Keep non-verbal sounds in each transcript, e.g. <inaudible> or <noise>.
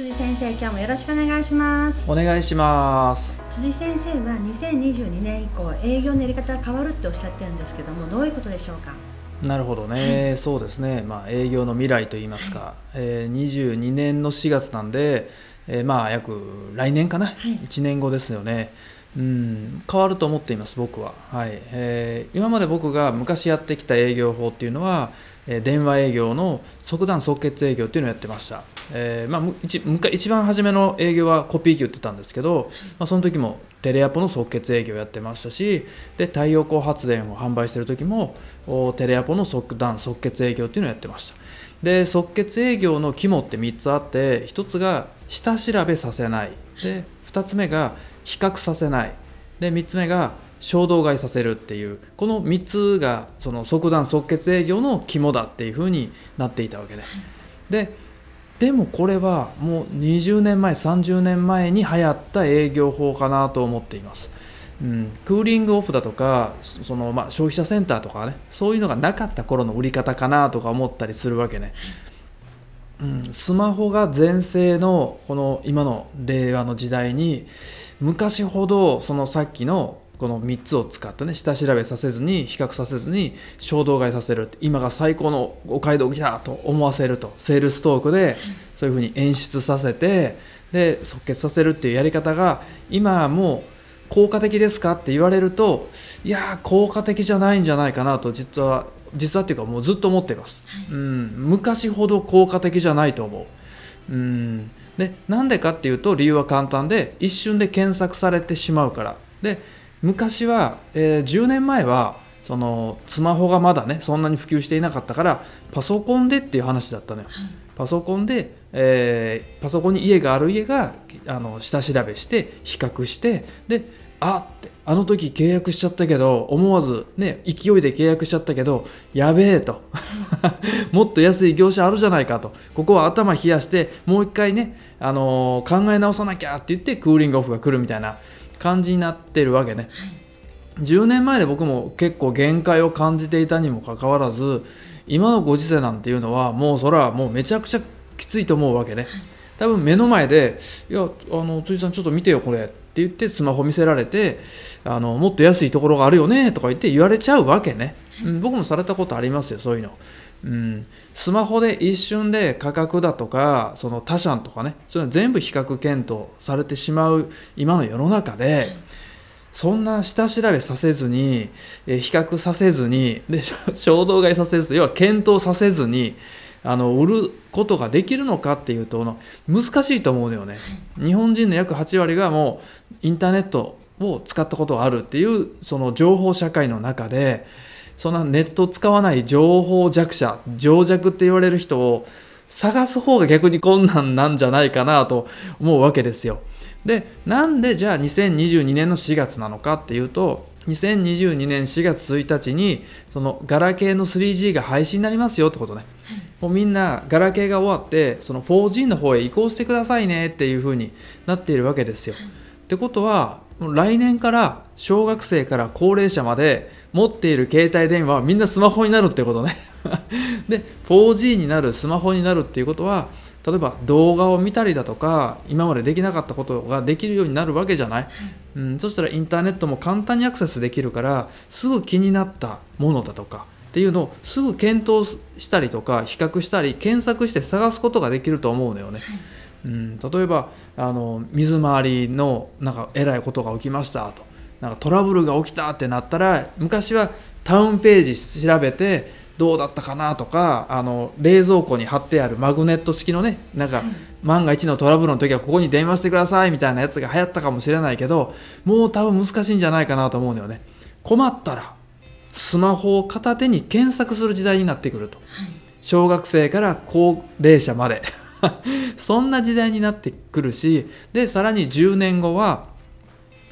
辻先生今日もよろしくお願いしますお願いします辻先生は2022年以降営業のやり方が変わるっておっしゃってるんですけどもどういうことでしょうかなるほどね、はい、そうですね、まあ、営業の未来といいますか、はい、えー、22年の4月なんで、えー、まあ約来年かな、はい、1年後ですよね。うん変わると思っています僕は、はいえー、今まで僕が昔やってきた営業法っていうのは、え電話営業の即断即決営業っていうのをやってました、えーまあ、一一番初めの営業はコピー機売ってたんですけど、まあ、その時もテレアポの即決営業やってましたしで太陽光発電を販売してる時もテレアポの即断即決営業っていうのをやってましたで即決営業の肝って3つあって1つが下調べさせないで2つ目が比較させないで3つ目が衝動買いさせるっていうこの3つがその即断即決営業の肝だっていうふうになっていたわけで。はい、ででもこれはもう20年前30年前に流行った営業法かなと思っています。うん、クーリングオフだとかその、まあ、消費者センターとかねそういうのがなかった頃の売り方かなとか思ったりするわけね。はいうん、スマホが全盛のこの今の令和の時代に昔ほどそのさっきのこの3つを使ってね下調べさせずに比較させずに衝動買いさせる今が最高のお買いきだと思わせるとセールストークでそういうふうに演出させてで即決させるっていうやり方が今もう効果的ですかって言われるといや効果的じゃないんじゃないかなと実は実はっていうかもうずっと思ってます、はい、うん、昔ほど効果的じゃないと思う、うん、でなんでかっていうと理由は簡単で一瞬で検索されてしまうからで昔は、えー、10年前はそのスマホがまだねそんなに普及していなかったからパソコンでっていう話だったのよ、はい、パソコンで、えー、パソコンに家がある家があの下調べして比較してであってあの時契約しちゃったけど思わずね勢いで契約しちゃったけどやべえと <laughs> もっと安い業者あるじゃないかとここは頭冷やしてもう一回ね、あのー、考え直さなきゃって言ってクーリングオフが来るみたいな感じになってるわけね、はい、10年前で僕も結構限界を感じていたにもかかわらず今のご時世なんていうのはもうそはもうめちゃくちゃきついと思うわけね、はい、多分目の前で「いやあの辻さんちょっと見てよこれ」って言ってスマホ見せられてあのもっと安いところがあるよねとか言って言われちゃうわけね、うん、僕もされたことありますよそういうの、うん、スマホで一瞬で価格だとかその他社とかねそういうの全部比較検討されてしまう今の世の中で、そんな下調べさせずに、え比較させずにで衝動買いさせず要は検討させずにあの売ることができるのかっていうと難しいと思うのよね、はい、日本人の約8割がもうインターネットを使ったことがあるっていうその情報社会の中でそんなネットを使わない情報弱者情弱って言われる人を探す方が逆に困難なんじゃないかなと思うわけですよ。でなんでじゃあ2022年の4月なのかっていうと2022年4月1日にそのガラケーの 3G が廃止になりますよってことね。はいもうみんなガラケーが終わってその 4G の方へ移行してくださいねっていう風になっているわけですよ。はい、ってことは来年から小学生から高齢者まで持っている携帯電話はみんなスマホになるってことね <laughs> で 4G になるスマホになるっていうことは例えば動画を見たりだとか今までできなかったことができるようになるわけじゃない、い、うん、そしたらインターネットも簡単にアクセスできるからすぐ気になったものだとかっていうのをすぐ検討したりとか比較したり検索して探すことができると思うのよね。はいうん、例えばあの水回りのなんかえらいことが起きましたとなんかトラブルが起きたってなったら昔はタウンページ調べてどうだったかなとかあの冷蔵庫に貼ってあるマグネット式のねなんか、はい、万が一のトラブルの時はここに電話してくださいみたいなやつが流行ったかもしれないけどもう多分難しいんじゃないかなと思うのよね。困ったらスマホを片手に検索する時代になってくると、はい、小学生から高齢者まで <laughs> そんな時代になってくるしでさらに10年後は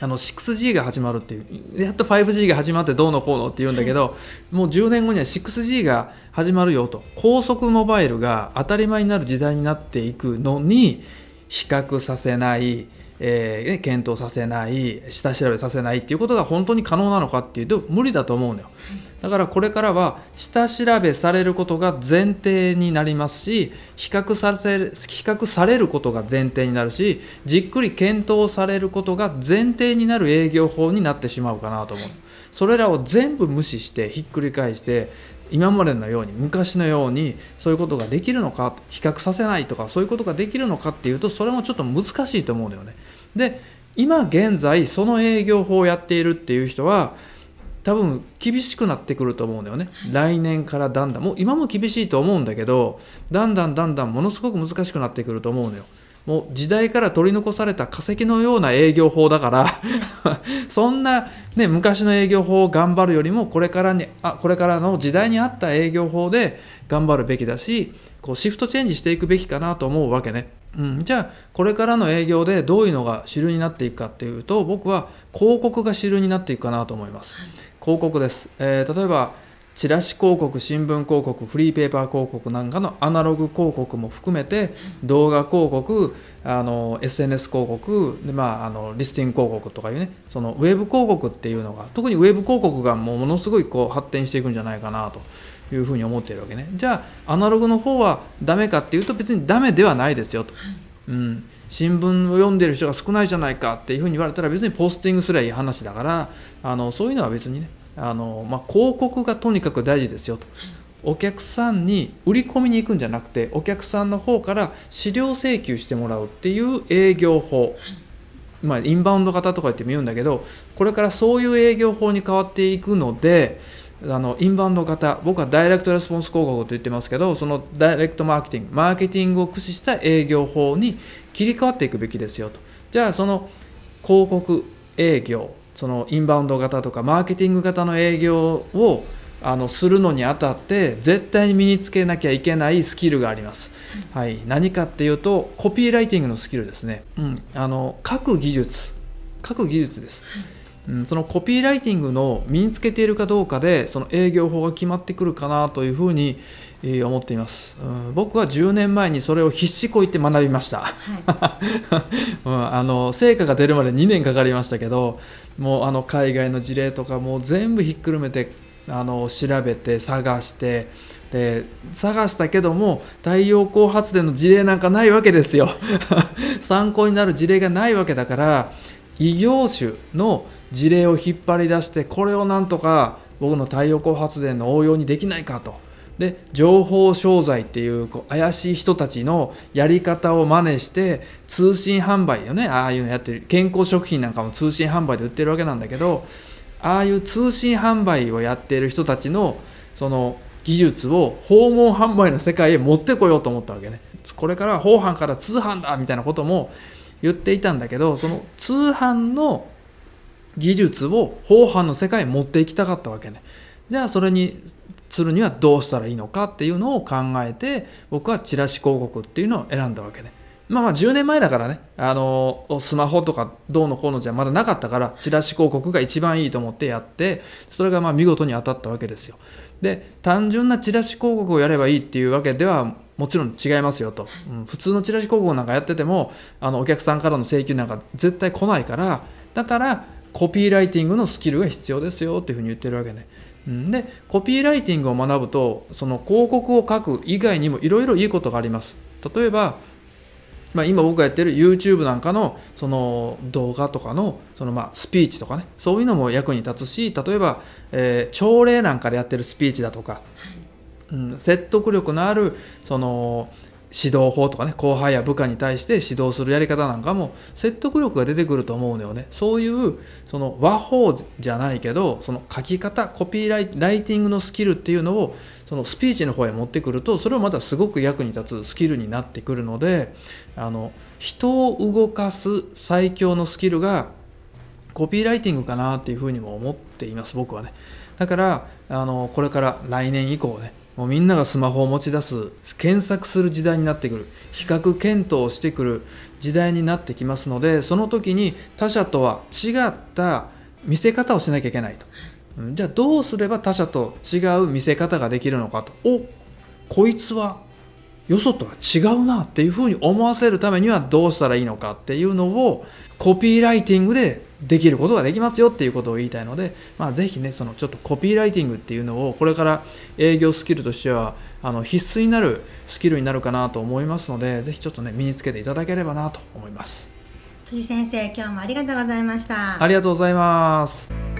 あの 6G が始まるっていうやっと 5G が始まってどうのこうのって言うんだけど、はい、もう10年後には 6G が始まるよと高速モバイルが当たり前になる時代になっていくのに比較させないえーね、検討させない下調べさせないっていうことが本当に可能なのかっていうと無理だと思うのよだからこれからは下調べされることが前提になりますし比較させ比較されることが前提になるしじっくり検討されることが前提になる営業法になってしまうかなと思うそれらを全部無視してひっくり返して今までのように昔のようにそういうことができるのか比較させないとかそういうことができるのかっていうとそれもちょっと難しいと思うのよね。で今現在その営業法をやっているっていう人は多分厳しくなってくると思うんだよね、来年からだんだんもう今も厳しいと思うんだけどだんだんだんだんものすごく難しくなってくると思うのよ。もう時代から取り残された化石のような営業法だから <laughs> そんな、ね、昔の営業法を頑張るよりもこれからにあこれからの時代に合った営業法で頑張るべきだしこうシフトチェンジしていくべきかなと思うわけね。うん、じゃあこれからの営業でどういうのが主流になっていくかっていうと僕は広告が主流になっていくかなと思います。広告です、えー、例えばチラシ広告新聞広告フリーペーパー広告なんかのアナログ広告も含めて動画広告あの SNS 広告で、まあ、あのリスティング広告とかいうねそのウェブ広告っていうのが特にウェブ広告がもうものすごいこう発展していくんじゃないかなというふうに思っているわけねじゃあアナログの方はダメかっていうと別にダメではないですよと。うん新聞を読んでる人が少ないじゃないかっていうふうに言われたら別にポスティングすりゃいい話だからあのそういうのは別にねあの、まあ、広告がとにかく大事ですよと。お客さんに売り込みに行くんじゃなくてお客さんの方から資料請求してもらうっていう営業法、まあ、インバウンド型とか言っても言うんだけどこれからそういう営業法に変わっていくのであのインバウンド型僕はダイレクトレスポンス広告と言ってますけどそのダイレクトマーケティングマーケティングを駆使した営業法に切り替わっていくべきですよとじゃあその広告営業そのインバウンド型とかマーケティング型の営業をあのするのにあたって絶対に身につけなきゃいけないスキルがあります、はい、何かっていうとコピーライティングのスキルですね、うん、あの書く技術書く技術です、うん、そのコピーライティングの身につけているかどうかでその営業法が決まってくるかなというふうに、思っています、うん、僕は10年前にそれを必死こいて学びました、はい <laughs> うん、あの成果が出るまで2年かかりましたけどもうあの海外の事例とかもう全部ひっくるめてあの調べて探してで探したけども太陽光発電の事例なんかないわけですよ <laughs> 参考になる事例がないわけだから異業種の事例を引っ張り出してこれをなんとか僕の太陽光発電の応用にできないかと。で情報商材っていうこう怪しい人たちのやり方を真似して通信販売よねああいうのやってる健康食品なんかも通信販売で売ってるわけなんだけどああいう通信販売をやってる人たちのその技術を訪問販売の世界へ持ってこようと思ったわけねこれからは法犯から通販だみたいなことも言っていたんだけどその通販の技術を法犯の世界へ持っていきたかったわけねじゃあそれにするにはどうしたらいいのかっていうのを考えて僕はチラシ広告っていうのを選んだわけで、まあ、まあ10年前だからねあのスマホとかどうのこうのじゃまだなかったからチラシ広告が一番いいと思ってやってそれがまあ見事に当たったわけですよで単純なチラシ広告をやればいいっていうわけではもちろん違いますよと、うん、普通のチラシ広告なんかやっててもあのお客さんからの請求なんか絶対来ないからだからコピーライティングのスキルが必要ですよっていうふうに言ってるわけね。でコピーライティングを学ぶとその広告を書く以外にもいろいろいいことがあります例えば、まあ、今僕がやってる YouTube なんかのその動画とかのそのまあスピーチとかねそういうのも役に立つし例えば、えー、朝礼なんかでやってるスピーチだとか、うん、説得力のあるその指導法とかね後輩や部下に対して指導するやり方なんかも説得力が出てくると思うのよねそういうその和法じゃないけどその書き方コピーライライティングのスキルっていうのをそのスピーチの方へ持ってくるとそれをまたすごく役に立つスキルになってくるのであの人を動かす最強のスキルがコピーライティングかなっていうふうにも思っています僕はねだからあのこれから来年以降ねもうみんながスマホを持ち出す検索する時代になってくる比較検討をしてくる時代になってきますのでその時に他者とは違った見せ方をしなきゃいけないとじゃあどうすれば他者と違う見せ方ができるのかとおこいつはよそとは違うなっていうふうに思わせるためにはどうしたらいいのかっていうのをコピーライティングでできることができますよっていうことを言いたいので、まあ、ぜひねそのちょっとコピーライティングっていうのをこれから営業スキルとしてはあの必須になるスキルになるかなと思いますのでぜひちょっとね身につけていただければなと思います辻先生今日もありがとうございましたありがとうございます